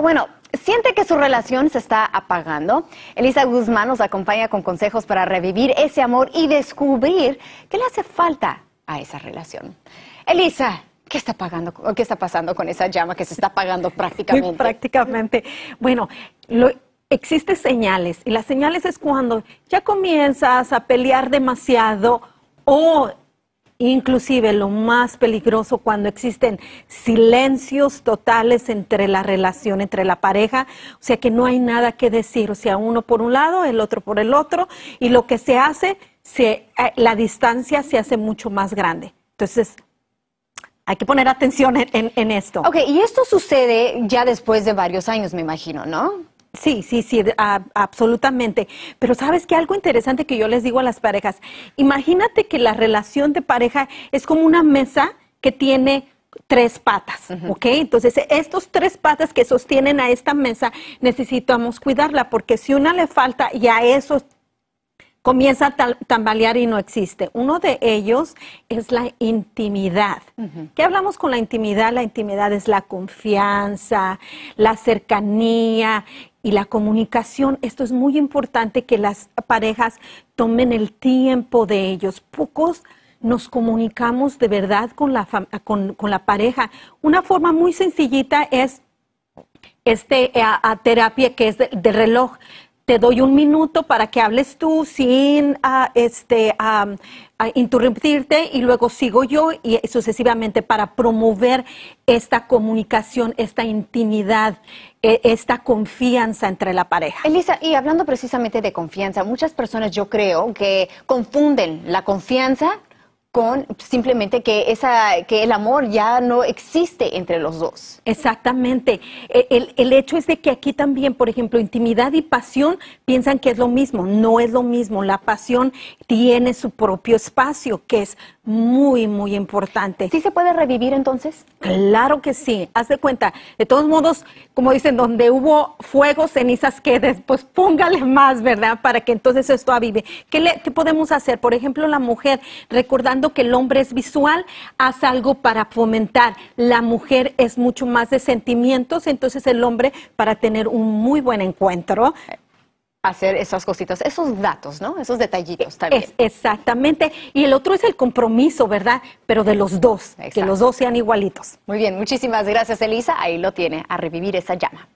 bueno, siente que su relación se está apagando. Elisa Guzmán nos acompaña con consejos para revivir ese amor y descubrir qué le hace falta a esa relación. Elisa, ¿Qué está, pagando, qué está pasando con esa llama que se está apagando prácticamente? prácticamente. Bueno, lo, existen señales y las señales es cuando ya comienzas a pelear demasiado o inclusive lo más peligroso cuando existen silencios totales entre la relación, entre la pareja, o sea que no hay nada que decir, o sea, uno por un lado, el otro por el otro, y lo que se hace, se, eh, la distancia se hace mucho más grande. Entonces, hay que poner atención en, en esto. Ok, y esto sucede ya después de varios años, me imagino, ¿no? Sí, sí, sí, absolutamente. Pero sabes que algo interesante que yo les digo a las parejas, imagínate que la relación de pareja es como una mesa que tiene tres patas, ¿ok? Entonces, estos tres patas que sostienen a esta mesa, necesitamos cuidarla porque si una le falta, ya eso comienza a tambalear y no existe. Uno de ellos es la intimidad. ¿Qué hablamos con la intimidad? La intimidad es la confianza, la cercanía, y la comunicación. Esto es muy importante que las parejas tomen el tiempo de ellos. Pocos nos comunicamos de verdad con la, con, la pareja. Una forma muy sencillita es este, a, terapia que es de reloj te doy un minuto para que hables tú sin ah, este, interrumpirte y luego sigo yo y sucesivamente para promover esta comunicación, esta intimidad, e, esta confianza entre la pareja. Elisa, y hablando precisamente de confianza, muchas personas yo creo que confunden la confianza con simplemente que, que el amor ya no existe entre los dos. Exactamente. E, el, hecho es de que aquí también, por ejemplo, intimidad y pasión piensan que es lo mismo. No es lo mismo. La pasión tiene su propio espacio, que es muy, muy importante. ¿Sí se puede revivir entonces? Claro que sí. Haz de cuenta. De todos modos, como dicen, donde hubo fuego, cenizas quede. Pues póngale más, ¿verdad? Para que entonces esto avive. ¿Qué, le, qué podemos hacer? Por ejemplo, la mujer, recordando que el hombre es visual, haz algo para fomentar. La mujer es mucho más de sentimientos, entonces el hombre para tener un muy buen encuentro hacer esas cositas, esos datos, ¿no? Esos detallitos también. exactamente. Y el otro es el compromiso, ¿verdad? Pero de los dos, que los dos sean igualitos. Muy bien, muchísimas gracias, Elisa. Ahí lo tiene, a revivir esa llama.